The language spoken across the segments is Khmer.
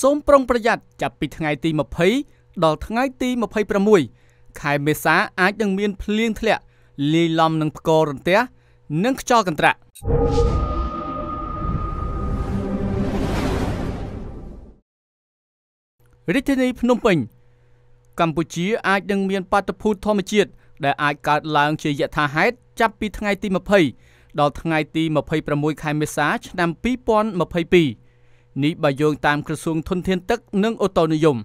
សូមប្រុងប្រយ័ត្នចាប់ពីថ្ងៃទី20ដល់ថ្ងៃ ទី26ខែមេសាអាចនឹងមានភ្លៀងធ្លាក់លាយឡំនឹងផ្គររន្ទះនិងខ្យល់កន្ត្រាក់រាជធានីភ្នំពេញកម្ពុជាអាចនឹងមាន បាតុភូតធម្មជាតិដែលអាចកើតឡើង ជាយថាហេតុចាប់ពីថ្ងៃទី20ដល់ថ្ងៃទី26ខែមេសាឆ្នាំ2022នេះបើយោងតាមក្រសួងធនធានទឹក និងអូតូនិយម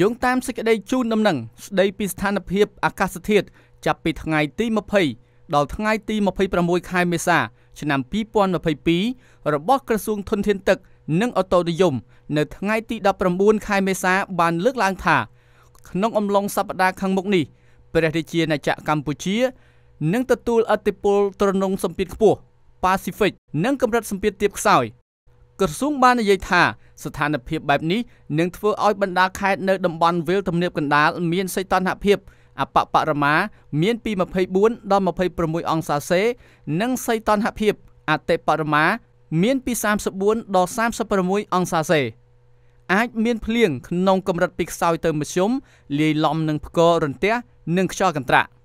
យោងតាមសេចក្តីជូនដំណឹងស្តីពីស្ថានភាពអាកាសធាតុចាប់ពីថ្ងៃទី20ដល់ថ្ងៃទី26ខែមេសា ឆ្នាំ2022របស់ក្រសួងធនធានទឹក និងអូតូនិយមនៅថ្ងៃទី19ខែមេសា បានលើកឡើងថាក្នុងអំឡុងសប្តាហ៍ខាងមុខនេះព្រះរាជាណាចក្រកម្ពុជានឹងទទួលអធិពលទ្រនុងសម្ពាធខ្ពស់ Pacific និងកម្រិតសម្ពាធទាបខ្សោយក្រសួងបាននិយាយថាស្ថានភាពបែបនេះនឹងធ្វើឲ្យបណ្ដាខេត្តនៅ តំបន់វាលទំនាបកណ្ដាលមានសីតុណ្ហភាពអបបរមាមានពី24ដល់26អង្សាសេ និងសីតុណ្ហភាពអតិបរមា មានពី34ដល់36អង្សាសេ អាច មាន ភ្លៀងក្នុងកម្រិតពីខ្សោយទៅមធ្យមលាយឡំនឹងផ្គររន្ទះនិងខ្យល់កន្ត្រាក់។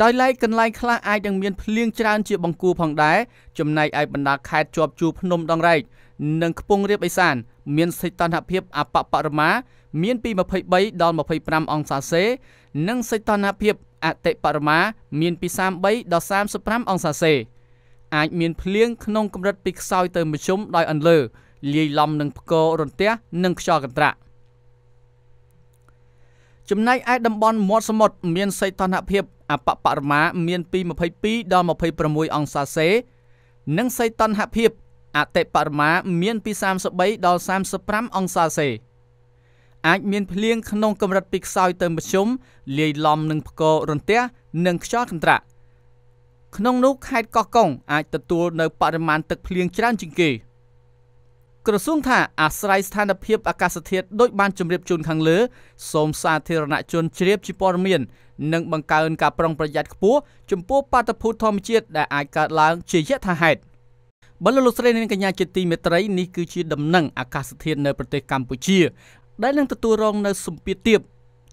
ដោយឡែកកន្លែងខ្លះអាចនឹងមានភ្លៀងច្រើន ជាបង្គូផងដែរចំណែកឯបណ្ដាខេត្តជាប់ជួរភ្នំ ដងរែកនិងខ្ពង់រាបឦសាន មាន សីតុណ្ហភាពអបបរមា មានពី23ដល់25អង្សាសេនិងសីតុណ្ហភាពអតិបរមាមានពី33ដល់35អង្សាសេ អាច មានភ្លៀងក្នុងកម្រិតពីខ្សោយ ទៅមធ្យមដោយ អន្លើលាយឡំនឹងផ្គររន្ទះនិងខ្យល់កន្ត្រាក់ចំណែកឯតំបន់មាត់សមុទ្រមានសីតុណ្ហភាពអបបរមាមានពី22ដល់26អង្សាសេ និងសីតុណ្ហភាពអតិបរមាមានពី33ដល់35អង្សាសេ អាចមាន ភ្លៀងក្នុងកម្រិតពីខ្សោយទៅមធ្យមលាយឡំនឹងផ្គររន្ទះនិងខ្យល់កន្ត្រាក់ក្នុង នោះខេត្តកោះកុងអាចទទួលនៅបរិមាណទឹកភ្លៀងច្រើនជាងគេ ក្រសួងថាអាស្រ័យស្ថានភាពអាកាសធាតុដូចបានជម្រាបជូនខាងលើសូមសាធារណជនជ្រាបជាព័ត៌មាននិងបង្កើនការប្រុងប្រយ័ត្នខ្ពស់ចំពោះបាតុភូតធម្មជាតិដែលអាចកើតឡើង ជាយថាហេតុបលលោកស្រីនិងកញ្ញាជាទីមេត្រីនេះគឺជាដំណឹងអាកាសធាតុនៅប្រទេសកម្ពុជាដែលនឹងទទួលរង នៅសម្ពាធទាប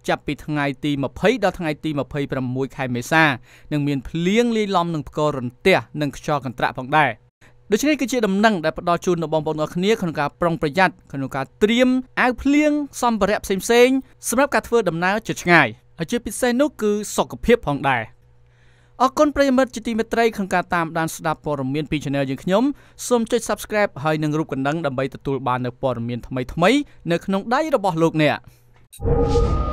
ចាប់ពីថ្ងៃទី20ដល់ថ្ងៃទី26ខែមេសានឹងមានភ្លៀងលាយឡំនឹងផ្គររន្ទះនិងខ្យល់កន្ត្រាក់ផងដែរដូច្នេះគឺជាដំណឹងដែលផ្ដល់ជូនដល់បងប្អូនទាំងគ្នាក្នុងការប្រុងប្រយ័ត្នក្នុងការត្រៀមអាវភ្លៀងសម្ភារៈផ្សេងៗសម្រាប់ការធ្វើដំណើរជិតឆ្ងាយ។ហើយជាពិសេសនោះគឺសុខភាពផងដែរអរគុណប្រិយមិត្តជាទីមេត្រីក្នុងការតាមដានស្ដាប់ព័ត៌មានពី Channel យើងខ្ញុំសូមចុច Subscribe ហើយនឹងរូបកណ្ដឹងដើម្បីទទួលបាននូវព័ត៌មានថ្មីៗនៅក្នុងដៃរបស់លោកអ្នក។